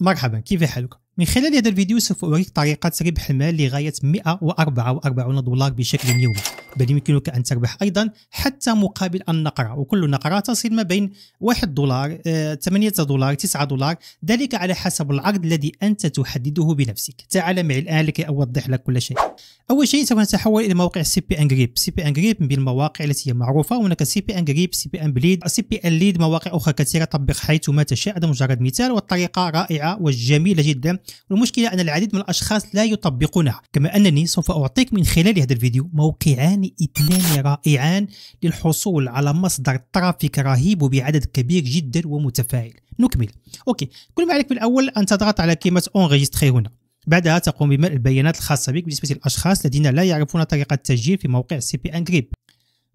مرحبا كيف حالك؟ من خلال هذا الفيديو سوف أوريك طريقة ربح المال لغاية 144 دولار بشكل يومي بل يمكنك أن تربح أيضا حتى مقابل النقرة وكل نقرة تصل ما بين 1 دولار 8 آه، دولار 9 دولار ذلك على حسب العرض الذي أنت تحدده بنفسك تعال معي الآن لكي أوضح لك كل شيء أول شيء سوف نتحول إلى موقع سي بي أن جريب سي بي أن جريب من المواقع التي هي معروفة هناك سي بي أن جريب سي بي أن بليد سي بي أن ليد مواقع أخرى كثيرة تطبق حيث ما تشاء هذا مجرد مثال والطريقة رائعة وجميلة جدا والمشكلة أن العديد من الأشخاص لا يطبقونها كما أنني سوف أعطيك من خلال هذا الفيديو موقعان اثنان رائعان للحصول على مصدر ترافيك رهيب بعدد كبير جدا ومتفاعل نكمل أوكي كل ما عليك بالأول أن تضغط على كلمة أونغيجستخي هنا بعدها تقوم بملء البيانات الخاصة بك بالنسبة للأشخاص الذين لا يعرفون طريقة التسجيل في موقع سي بي انجريب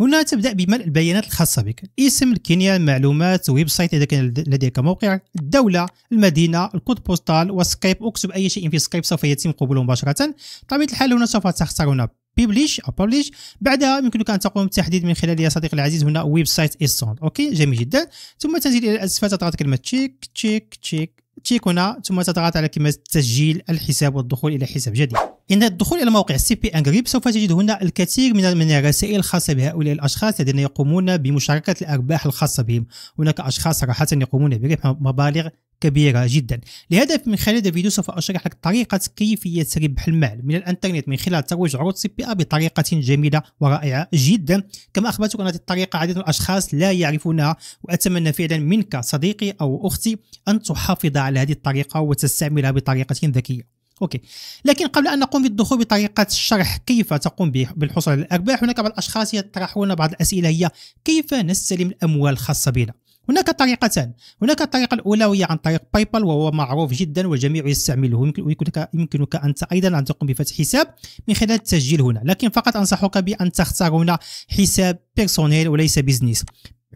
هنا تبدا بملء البيانات الخاصه بك اسم الكينيا المعلومات ويب سايت اذا كان لديك موقع الدوله المدينه الكود بوستال وسكايب اكتب اي شيء في سكايب سوف يتم قبوله مباشره بطبيعه الحال هنا سوف تختار هنا بيبليش او ببليش بعدها يمكنك ان تقوم بالتحديد من خلال يا صديقي العزيز هنا ويب سايت استون اوكي جميل جدا ثم تنزل الى الاسفل تضغط كلمه تشيك تشيك تشيك تشيك هنا ثم تضغط على كلمه تسجيل الحساب والدخول الى حساب جديد إن الدخول إلى موقع سي بي انغريب سوف تجد هنا الكثير من من الرسائل الخاصة بهؤلاء الأشخاص الذين يقومون بمشاركة الأرباح الخاصة بهم هناك أشخاص صراحة يقومون بربح مبالغ كبيرة جدا لهذا من خلال هذا الفيديو سوف أشرح لك طريقة كيفية ربح المال من الإنترنت من خلال ترويج عروض سي بي ا بطريقة جميلة ورائعة جدا كما أخبرتك أن هذه الطريقة عدد الأشخاص لا يعرفونها وأتمنى فعلا منك صديقي أو أختي أن تحافظ على هذه الطريقة وتستعملها بطريقة ذكية اوكي لكن قبل ان نقوم بالدخول بطريقه الشرح كيف تقوم بالحصول على الارباح هناك بعض الاشخاص يطرحون بعض الاسئله هي كيف نستلم الاموال الخاصه بنا هناك طريقتان هناك الطريقه الاولى وهي عن طريق باي بال وهو معروف جدا والجميع يستعمله يمكنك يمكنك انت ايضا ان تقوم بفتح حساب من خلال التسجيل هنا لكن فقط انصحك بان تختار هنا حساب بيرسونيل وليس بيزنس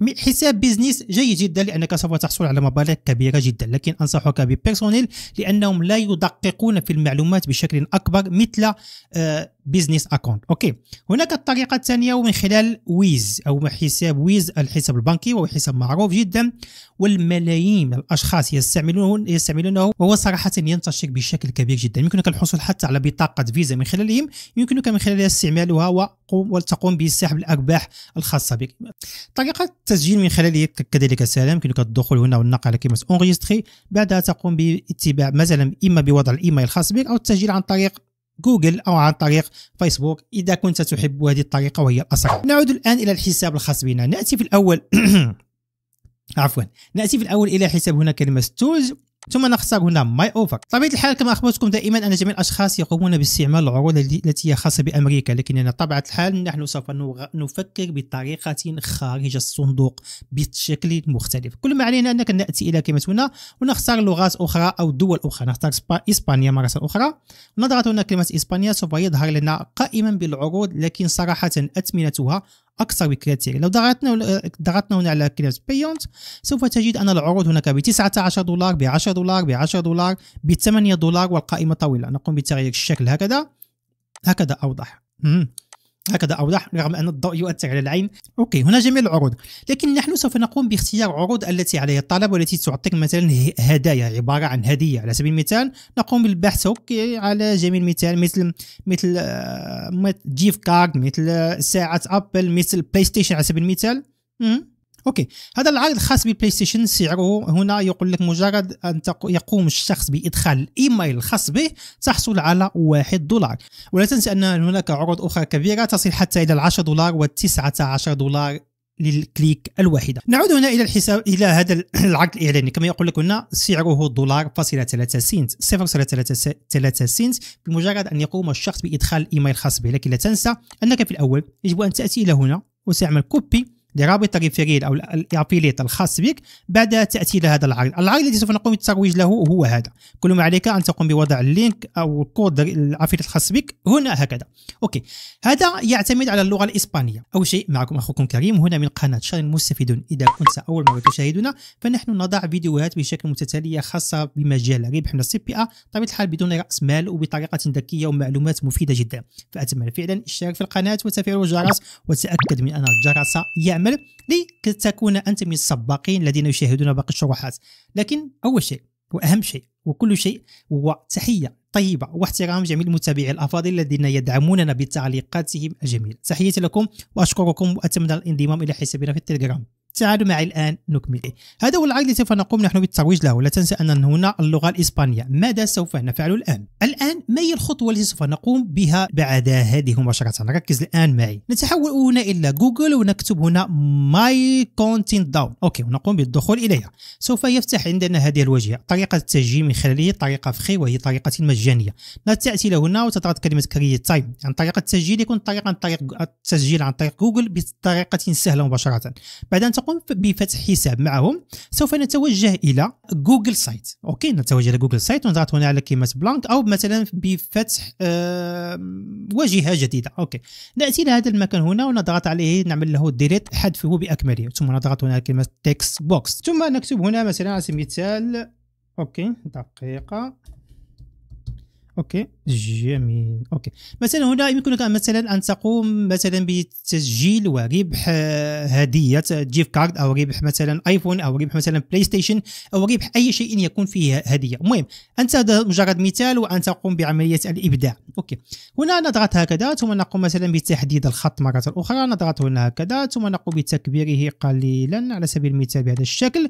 حساب بيزنس جيد جدا لانك سوف تحصل على مبالغ كبيره جدا لكن انصحك ببيرسونيل لانهم لا يدققون في المعلومات بشكل اكبر مثل آه، بيزنس اكونت اوكي هناك الطريقه الثانيه ومن خلال ويز او حساب ويز الحساب البنكي وهو حساب معروف جدا والملايين من الاشخاص يستعملونه يستعملونه وهو صراحه ينتشر بشكل كبير جدا يمكنك الحصول حتى على بطاقه فيزا من خلالهم يمكنك من خلالها استعمالها وتقوم بسحب الارباح الخاصه بك طريقه التسجيل من خلاله كذلك سلام يمكنك الدخول هنا والنقر على كلمه اونغيستري بعدها تقوم باتباع مثلا اما بوضع الايميل الخاص بك او التسجيل عن طريق جوجل أو عن طريق فيسبوك إذا كنت تحب هذه الطريقة وهي الأسرع نعود الآن إلى الحساب الخاص بنا نأتي في الأول عفوا نأتي في الأول إلى حساب هنا كلمة ستورز ثم نختار هنا ماي اوفر طبيعه الحال كما اخبرتكم دائما ان جميع الاشخاص يقومون باستعمال العروض التي هي خاصه بامريكا انا طبعا الحال نحن سوف نفكر بطريقه خارج الصندوق بشكل مختلف كل ما علينا انك ناتي الى كلمه هنا ونختار لغات اخرى او دول اخرى نختار اسبانيا مره اخرى نضغط هنا كلمه اسبانيا سوف يظهر لنا قائما بالعروض لكن صراحه اثمنتها اكثر بكثير يعني لو ضغطنا ضغطنا هنا على كلمه بيونت سوف تجد ان العروض هناك ب 19 دولار ب 10 دولار ب 10 دولار ب 8 دولار والقائمه طويله نقوم بتغيير الشكل هكذا هكذا اوضح هكذا أوضح رغم أن الضوء يؤثر على العين أوكي هنا جميع العروض لكن نحن سوف نقوم باختيار عروض التي عليها الطلب والتي تعطيك مثلا هدايا عبارة عن هدية على سبيل المثال نقوم بالبحث أوكي على جميع المثال مثل مثل آه، جيف كارد مثل آه، ساعة أبل مثل بلاي ستيشن على سبيل المثال اوكي هذا العرض الخاص بالبلاي ستيشن سعره هنا يقول لك مجرد ان يقوم الشخص بادخال الايميل الخاص به تحصل على 1 دولار ولا تنسى ان هناك عروض اخرى كبيره تصل حتى الى 10 دولار و 19 دولار للكليك الواحده نعود هنا الى الحساب الى هذا العقد الاعلاني كما يقول لك هنا سعره دولار فاصلة 3 سنت ثلاثة سنت بمجرد ان يقوم الشخص بادخال الايميل الخاص به لكن لا تنسى انك في الاول يجب ان تاتي الى هنا وتعمل كوبي لرابط الريفيريل او الابيليت الخاص بك بعد الى هذا العرض العرض الذي سوف نقوم بالترويج له هو هذا كل ما عليك ان تقوم بوضع اللينك او الكود الابيليت الخاص بك هنا هكذا اوكي هذا يعتمد على اللغه الاسبانيه اول شيء معكم اخوكم كريم هنا من قناه شر المستفيدون اذا كنت اول مره تشاهدنا فنحن نضع فيديوهات بشكل متتاليه خاصه بمجال ربح من السي بي ا إيه بطبيعه الحال بدون راس مال وبطريقه ذكيه ومعلومات مفيده جدا فاتمنى فعلا الاشتراك في القناه وتفعيل الجرس وتاكد من ان الجرس يعمل العمل لتكون أنت من السباقين الذين يشاهدون باقي الشروحات لكن أول شيء وأهم شيء وكل شيء هو تحية طيبة واحترام جميع المتابعين الأفاضل الذين يدعموننا بتعليقاتهم الجميلة تحية لكم وأشكركم وأتمنى الانضمام إلى حسابنا في التليجرام تعالوا معي الآن نكمل هذا هو العرض الذي سوف نقوم نحن بالترويج له لا تنسى أن هنا اللغة الإسبانية ماذا سوف نفعل الآن؟ الآن ما هي الخطوة التي سوف نقوم بها بعد هذه مباشرة ركز الآن معي نتحول هنا إلى جوجل ونكتب هنا ماي كونتنت داون أوكي ونقوم بالدخول إليها سوف يفتح عندنا هذه الواجهة طريقة التسجيل من خلاله طريقة فخي وهي طريقة مجانية تأتي لهنا وتضغط كلمة كريت تايم عن طريق التسجيل يكون طريقة عن طريق التسجيل عن طريق جوجل بطريقة سهلة مباشرة بعد أن تقوم نقوم بفتح حساب معهم سوف نتوجه إلى جوجل سايت أوكي نتوجه إلى جوجل سايت ونضغط هنا على كلمة بلانك أو مثلا بفتح آه واجهة جديدة أوكي نأتي إلى هذا المكان هنا ونضغط عليه نعمل له ديليت حذفه بأكمله ثم نضغط هنا على كلمة تكست بوكس ثم نكتب هنا مثلا على سبيل المثال أوكي دقيقة اوكي جميل اوكي مثلا هنا يمكنك مثلا ان تقوم مثلا بتسجيل وربح آه، هديه جيف كارد او ربح مثلا ايفون او ربح مثلا بلاي ستيشن او ربح اي شيء يكون فيه هديه المهم انت هذا مجرد مثال وان تقوم بعمليه الابداع اوكي هنا نضغط هكذا ثم نقوم مثلا بتحديد الخط مره اخرى نضغط هنا هكذا ثم نقوم بتكبيره قليلا على سبيل المثال بهذا الشكل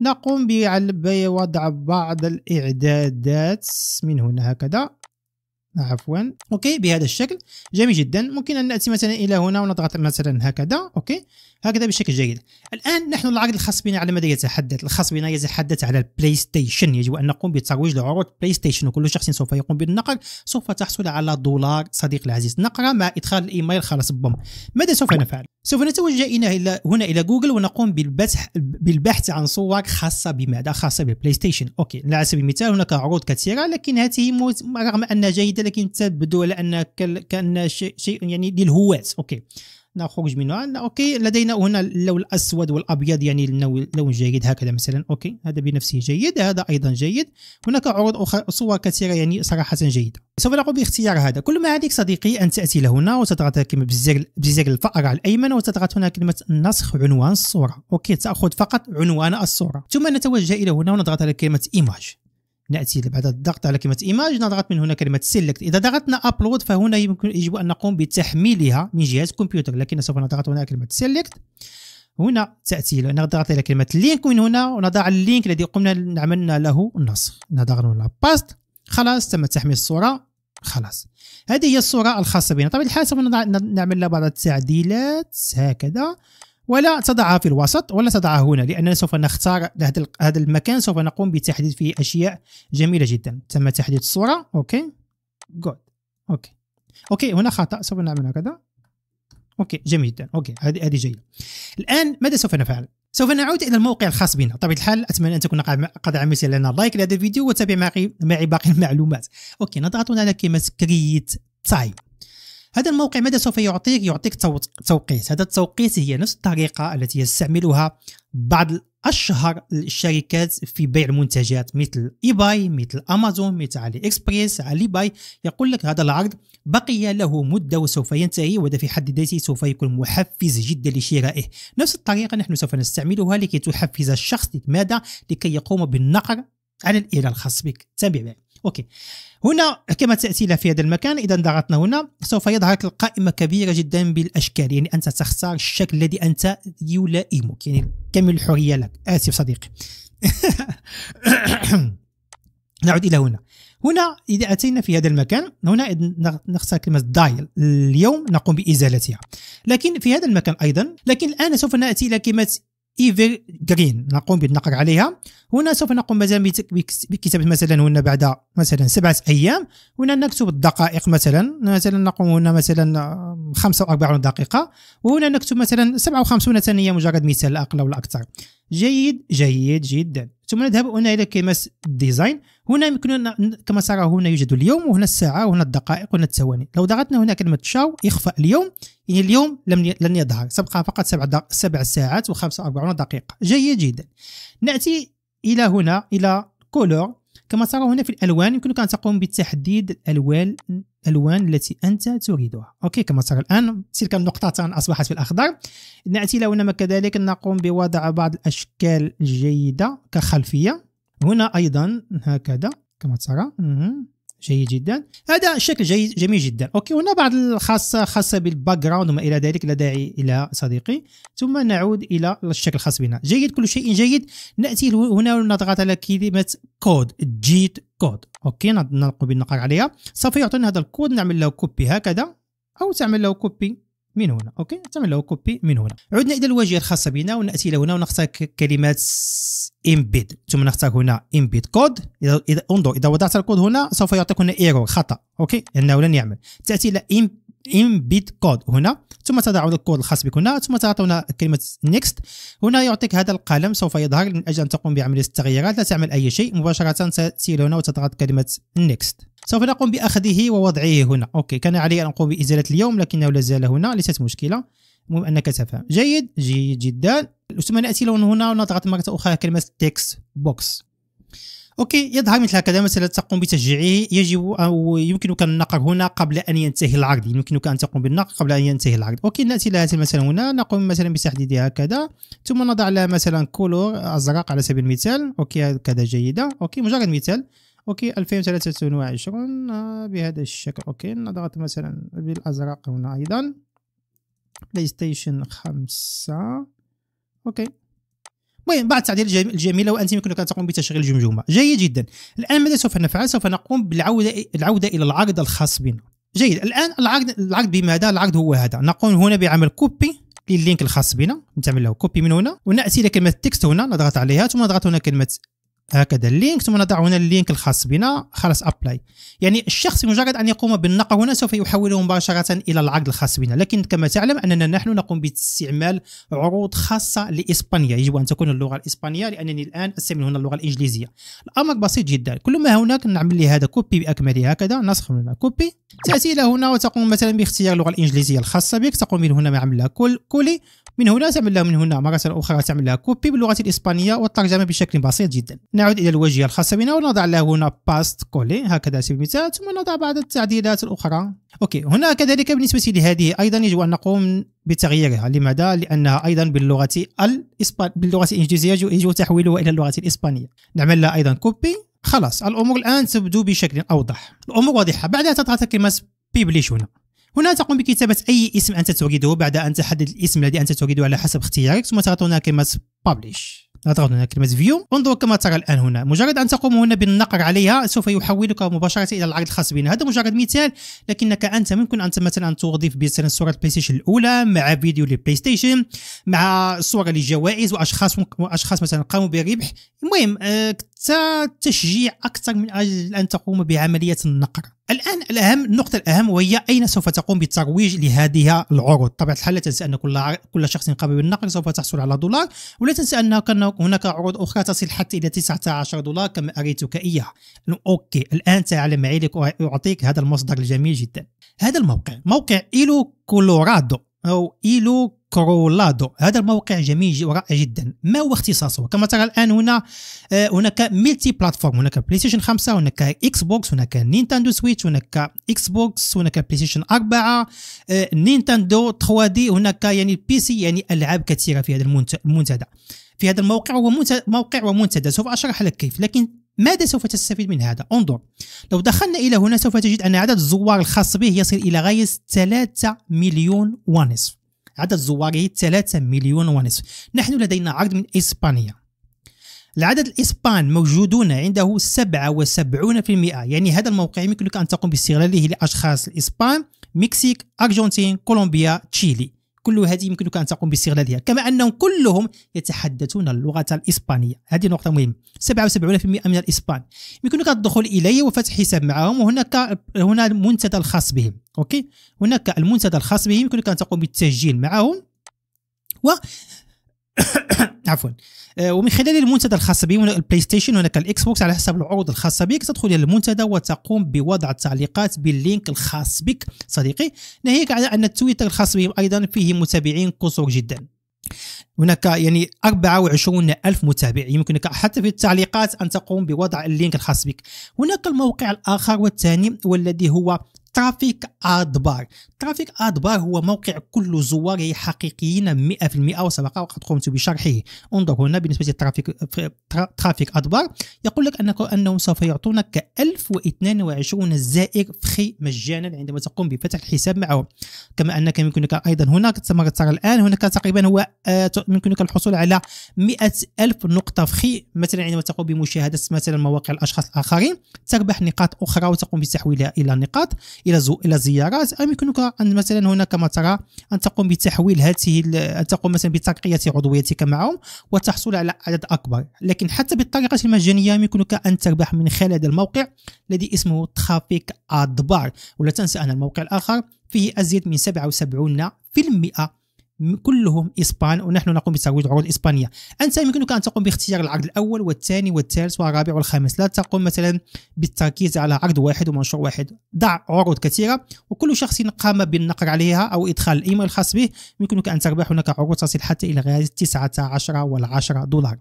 نقوم بوضع بعض الاعدادات من هنا هكذا عفوا اوكي بهذا الشكل جميل جدا ممكن ان ناتي مثلا الى هنا ونضغط مثلا هكذا اوكي هكذا بشكل جيد الان نحن العرض الخاص بنا على ماذا يتحدث الخاص بنا يتحدث على البلاي ستيشن يجب ان نقوم بترويج لعروض بلاي ستيشن وكل شخص سوف يقوم بالنقر سوف تحصل على دولار صديق العزيز نقرا مع ادخال الايميل خلاص بوم ماذا سوف نفعل سوف نتوجه إلى هنا إلى جوجل ونقوم بالبحث بالبحث عن صور خاصة بماذا؟ خاصة بالبلاي ستيشن، أوكي، على سبيل المثال هناك عروض كثيرة لكن هذه رغم أنها جيدة لكن تبدو على أنها كأن شيء يعني للهواة، أوكي. نخرج منها عندنا اوكي لدينا هنا اللون الاسود والابيض يعني لون جيد هكذا مثلا اوكي هذا بنفسه جيد هذا ايضا جيد هناك عروض اخرى صور كثيره يعني صراحه جيده سوف نقوم باختيار هذا كل ما عليك صديقي ان تاتي لهنا وتضغط كلمه بزر بزر الفأرة الايمن وتضغط هنا كلمه نسخ عنوان الصوره اوكي تاخذ فقط عنوان الصوره ثم نتوجه الى هنا ونضغط على كلمه ايماج ناتي بعد الضغط على كلمه ايماج نضغط من هنا كلمه سيلكت اذا ضغطنا ابلود فهنا يمكن يجب ان نقوم بتحميلها من جهاز كمبيوتر لكن سوف نضغط هنا كلمه سيلكت هنا تاتي نضغط على كلمه لينك من هنا ونضع اللينك الذي قمنا عملنا له النصب نضغط على باست خلاص تم تحميل الصوره خلاص هذه هي الصوره الخاصه بنا طبعا الحال سوف نعمل لها بعض التعديلات هكذا ولا تضعها في الوسط ولا تضعها هنا لأننا سوف نختار هذا المكان سوف نقوم بتحديد فيه أشياء جميلة جدا تم تحديد الصورة أوكي جود أوكي أوكي هنا خطأ سوف نعمل هكذا أوكي جميل جدا أوكي هذه هذه جيدة الآن ماذا سوف نفعل؟ سوف نعود الى الموقع الخاص بنا بطبيعه الحال اتمنى ان تكون قد عملت لنا لايك لهذا الفيديو وتابع معي باقي المعلومات اوكي نضغط هنا على كلمه كرييت تايم هذا الموقع ماذا سوف يعطيك يعطيك توقيت هذا التوقيت هي نفس الطريقة التي يستعملها بعض اشهر الشركات في بيع المنتجات مثل ايباي مثل امازون مثل علي اكسبريس علي باي يقول لك هذا العرض بقي له مده وسوف ينتهي وهذا في حد ذاته سوف يكون محفز جدا لشرائه نفس الطريقه نحن سوف نستعملها لكي تحفز الشخص لماذا لكي يقوم بالنقر على الاعلان الخاص بك تابع معي اوكي هنا كما تاتي في هذا المكان اذا ضغطنا هنا سوف يظهر لك القائمه كبيره جدا بالاشكال يعني انت تختار الشكل الذي انت يلائمك يعني كامل الحريه لك اسف صديقي نعود الى هنا هنا اذا اتينا في هذا المكان هنا نختار كلمه دايل اليوم نقوم بازالتها لكن في هذا المكان ايضا لكن الان سوف ناتي الى كلمه ايفر جرين نقوم بالنقر عليها هنا سوف نقوم مثلا بكتابه مثلا هنا بعد مثلا سبعه ايام هنا نكتب الدقائق مثلا مثلا نقوم هنا مثلا 45 آه، دقيقه وهنا نكتب مثلا 57 ثانيه مجرد مثال اقل ولا اكثر جيد جيد جدا ثم نذهب هنا الى كلمه ديزاين هنا يمكن كما ترى هنا يوجد اليوم وهنا الساعه وهنا الدقائق وهنا الثواني لو ضغطنا هنا كلمه شاو يخفى اليوم يعني اليوم لم لن يظهر سبقى فقط سبع سبع ساعات و45 دقيقه جيد جدا ناتي الى هنا الى كولور كما ترى هنا في الالوان يمكنك ان تقوم بتحديد الالوان الالوان التي انت تريدها اوكي كما ترى الان تلك النقطه اصبحت في الاخضر ناتي الى هنا كذلك نقوم بوضع بعض الاشكال الجيده كخلفيه هنا ايضا هكذا كما ترى جيد جدا هذا شكل جيد جميل جدا اوكي هنا بعض الخاصه خاصه بالباك جراوند وما الى ذلك لا داعي الى صديقي ثم نعود الى الشكل الخاص بنا جيد كل شيء جيد ناتي هنا ونضغط على كلمه كود جيت كود اوكي نقوم بالنقر عليها سوف يعطينا هذا الكود نعمل له كوبي هكذا او تعمل له كوبي من هنا اوكي تعمل له كوبي من هنا عدنا الى الواجهه الخاصه بنا وناتي الى هنا ونختار كلمات امبيد ثم نختار هنا امبيد كود اذا انظر اذا وضعت الكود هنا سوف يعطيك هنا ايرور خطا اوكي لانه لن يعمل تاتي الى embed كود هنا ثم تضعون الكود الخاص بك هنا ثم تعطونا كلمه نيكست هنا يعطيك هذا القلم سوف يظهر من اجل ان تقوم بعمليه التغييرات لا تعمل اي شيء مباشره ستسير هنا وتضغط كلمه نيكست سوف نقوم باخذه ووضعه هنا اوكي كان علي ان اقوم بازاله اليوم لكنه لا زال هنا ليست مشكله المهم انك تفهم جيد جيد جدا ثم ناتي لون هنا ونضغط مره اخرى كلمه تكست بوكس اوكي يظهر مثل هكذا مثلا تقوم بتشجيعه يجب او يمكنك النقر هنا قبل ان ينتهي العقد يمكنك ان تقوم بالنقر قبل ان ينتهي العقد اوكي ناتي الى هذه المساله هنا نقوم مثلا بتحديد هكذا ثم نضع لها مثلا كولور ازرق على سبيل المثال اوكي هكذا جيده اوكي مجرد مثال اوكي 2023 آه، بهذا الشكل اوكي نضغط مثلا بالازرق هنا ايضا بلاي ستيشن 5 اوكي المهم بعد التعديلات الجميله يمكنك ان تقوم بتشغيل جمجمه جيد جدا الان ماذا سوف نفعل سوف نقوم بالعوده العوده الى العقد الخاص بنا جيد الان العقد العقد بماذا العقد هو هذا نقوم هنا بعمل كوبي للينك الخاص بنا نعمل له كوبي من هنا وناتي الى كلمه تكست هنا نضغط عليها ثم نضغط هنا كلمه هكذا اللينك ثم نضع هنا اللينك الخاص بنا خلاص ابلاي يعني الشخص بمجرد ان يقوم بالنقر هنا سوف يحوله مباشره الى العرض الخاص بنا لكن كما تعلم اننا نحن نقوم باستعمال عروض خاصه لاسبانيا يجب ان تكون اللغه الاسبانيه لانني الان استعمل هنا اللغه الانجليزيه الامر بسيط جدا كل ما هناك نعمل لي هذا كوبي باكمله هكذا نسخ من هنا كوبي تأتي إلى هنا وتقوم مثلا باختيار اللغة الإنجليزية الخاصة بك تقوم من هنا بعمل لها كل كولي من هنا تعمل من هنا مرة أخرى تعمل لها كوبي باللغة الإسبانية والترجمة بشكل بسيط جدا نعود إلى الواجهة الخاصة بنا ونضع له هنا باست كولي هكذا على سبيل المثال ثم نضع بعض التعديلات الأخرى أوكي هنا كذلك بالنسبة لهذه أيضا يجب أن نقوم بتغييرها لماذا؟ لأنها أيضا باللغة الإسبان... باللغة الإنجليزية يجب تحويلها إلى اللغة الإسبانية نعمل لها أيضا كوبي خلاص الامور الان تبدو بشكل اوضح الامور واضحه بعدها تظهر كلمه بيبليش هنا هنا تقوم بكتابة أي اسم أنت تريده بعد أن تحدد الاسم الذي أنت تريده على حسب اختيارك ثم تعطونا كلمة publish نضغط هنا كلمه فيو انظر كما ترى الان هنا مجرد ان تقوم هنا بالنقر عليها سوف يحولك مباشره الى العرض الخاص بنا هذا مجرد مثال لكنك انت ممكن ان مثلا ان توظف مثلا صوره البلاي ستيشن الاولى مع فيديو للبلاي ستيشن مع صوره لجوائز واشخاص واشخاص مثلا قاموا بالربح المهم آه، تشجيع اكثر من اجل ان تقوم بعمليه النقر الان الاهم النقطه الاهم وهي اين سوف تقوم بالترويج لهذه العروض طبعا الحال لا تنسى ان كل كل شخص قابل بالنقل سوف تحصل على دولار ولا تنسى ان هناك عروض اخرى تصل حتى الى 19 دولار كما اريتك اياها اوكي الان تعال معي لك اعطيك هذا المصدر الجميل جدا هذا الموقع موقع ايلو كولورادو أو إيلو كرولادو هذا الموقع جميل ورائع جدا ما هو اختصاصه كما ترى الان هنا آه، هناك ملتي بلاتفورم هناك بلاي ستيشن 5 هناك اكس بوكس هناك نينتندو سويتش هناك اكس بوكس هناك بلاي ستيشن 4 نينتندو 3 دي هناك يعني بي سي يعني العاب كثيره في هذا المنتدى في هذا الموقع هو موقع ومنتدى سوف اشرح لك كيف لكن ماذا سوف تستفيد من هذا؟ انظر لو دخلنا إلى هنا سوف تجد أن عدد الزوار الخاص به يصل إلى غاية 3 مليون ونصف عدد زواره 3 مليون ونصف نحن لدينا عرض من إسبانيا العدد الإسبان موجودون عنده 77% يعني هذا الموقع يمكنك أن تقوم باستغلاله لأشخاص الإسبان مكسيك أرجنتين كولومبيا تشيلي كل هذه يمكنك ان تقوم باستغلالها كما انهم كلهم يتحدثون اللغه الاسبانيه هذه نقطه مهمه 77% من الاسبان يمكنك الدخول اليه وفتح حساب معهم وهناك هنا المنتدى الخاص بهم اوكي هناك المنتدى الخاص بهم يمكنك ان تقوم بالتسجيل معهم و عفوا آه، ومن خلال المنتدى الخاص به البلاي ستيشن هناك الاكس بوكس على حسب العروض الخاصه بك تدخل الى المنتدى وتقوم بوضع التعليقات باللينك الخاص بك صديقي ناهيك على ان التويتر الخاص بهم ايضا فيه متابعين كثر جدا هناك يعني 24 ألف متابع يمكنك حتى في التعليقات أن تقوم بوضع اللينك الخاص بك هناك الموقع الآخر والثاني والذي هو ترافيك ادبار ترافيك ادبار هو موقع كل زواره حقيقيين 100% وسبق وقد قمت بشرحه انظر هنا بالنسبه للترافيك ترافيك ادبار يقول لك انك انهم سوف يعطونك 1022 زائر فري مجانا عندما تقوم بفتح الحساب معهم كما انك يمكنك ايضا هناك كما ترى الان هناك تقريبا هو آه، يمكنك الحصول على 100 ألف نقطة فخي مثلا عندما تقوم بمشاهدة مثلا مواقع الأشخاص الآخرين تربح نقاط أخرى وتقوم بتحويلها إلى نقاط الى زو الى زيارات او يمكنك ان مثلا هنا كما ترى ان تقوم بتحويل هذه ان تقوم مثلا بترقيه عضويتك معهم وتحصل على عدد اكبر لكن حتى بالطريقه المجانيه يمكنك ان تربح من خلال هذا الموقع الذي اسمه ترافيك ادبار ولا تنسى ان الموقع الاخر فيه ازيد من 77% كلهم اسبان ونحن نقوم بترويج عروض اسبانيه انت يمكنك ان تقوم باختيار العرض الاول والثاني والثالث والرابع والخامس لا تقوم مثلا بالتركيز على عرض واحد ومنشور واحد ضع عروض كثيره وكل شخص قام بالنقر عليها او ادخال الايميل الخاص به يمكنك ان تربح هناك عروض تصل حتى الى غايه 19 و10 دولار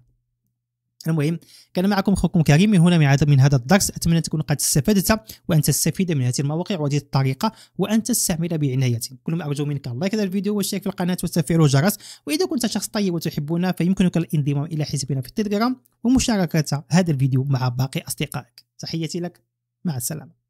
المهم كان معكم اخوكم كريم من هنا من, هذا الدرس اتمنى تكون قد استفدت وان تستفيد من هذه المواقع وهذه الطريقه وان تستعملها بعنايه كل ما ارجو منك لايك هذا الفيديو واشترك في القناه وتفعيل الجرس واذا كنت شخص طيب وتحبنا فيمكنك الانضمام الى حسابنا في التليجرام ومشاركه هذا الفيديو مع باقي اصدقائك تحياتي لك مع السلامه